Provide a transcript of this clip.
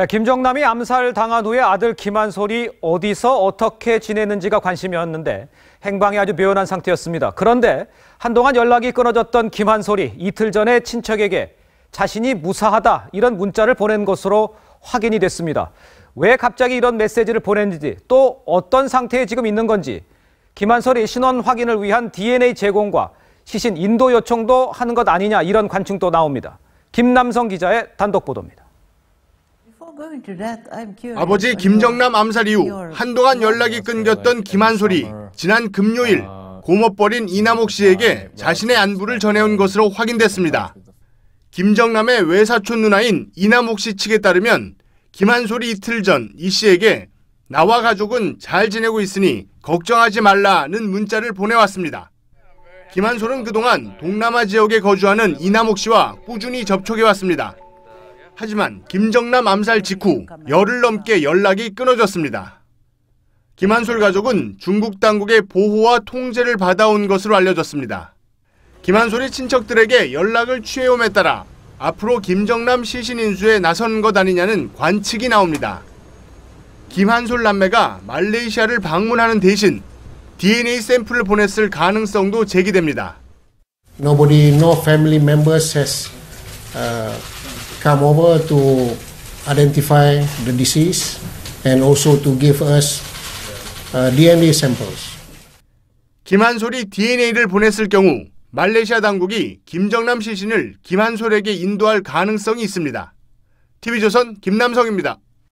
네, 김정남이 암살당한 후에 아들 김한솔이 어디서 어떻게 지내는지가 관심이었는데 행방이 아주 묘연한 상태였습니다. 그런데 한동안 연락이 끊어졌던 김한솔이 이틀 전에 친척에게 자신이 무사하다 이런 문자를 보낸 것으로 확인이 됐습니다. 왜 갑자기 이런 메시지를 보냈는지 또 어떤 상태에 지금 있는 건지 김한솔이 신원 확인을 위한 DNA 제공과 시신 인도 요청도 하는 것 아니냐 이런 관측도 나옵니다. 김남성 기자의 단독 보도입니다. 아버지 김정남 암살 이후 한동안 연락이 끊겼던 김한솔이 지난 금요일 아, 고모뻘인 이남옥 아, 씨에게 네, 자신의 안부를 전해온 것으로 확인됐습니다. 김정남의 외사촌 누나인 이남옥 씨 측에 따르면 김한솔이 이틀 전 이 씨에게 나와 가족은 잘 지내고 있으니 걱정하지 말라는 문자를 보내왔습니다. 김한솔은 그동안 동남아 지역에 거주하는 이남옥 씨와 꾸준히 접촉해왔습니다. 하지만 김정남 암살 직후 열흘 넘게 연락이 끊어졌습니다. 김한솔 가족은 중국 당국의 보호와 통제를 받아온 것으로 알려졌습니다. 김한솔이 친척들에게 연락을 취해옴에 따라 앞으로 김정남 시신 인수에 나선 것 아니냐는 관측이 나옵니다. 김한솔 남매가 말레이시아를 방문하는 대신 DNA 샘플을 보냈을 가능성도 제기됩니다. Nobody, no family members has uh... come over to identify the disease and also to give us DNA samples. 김한솔이 DNA를 보냈을 경우 말레이시아 당국이 김정남 시신을 김한솔에게 인도할 가능성이 있습니다. TV조선 김남성입니다.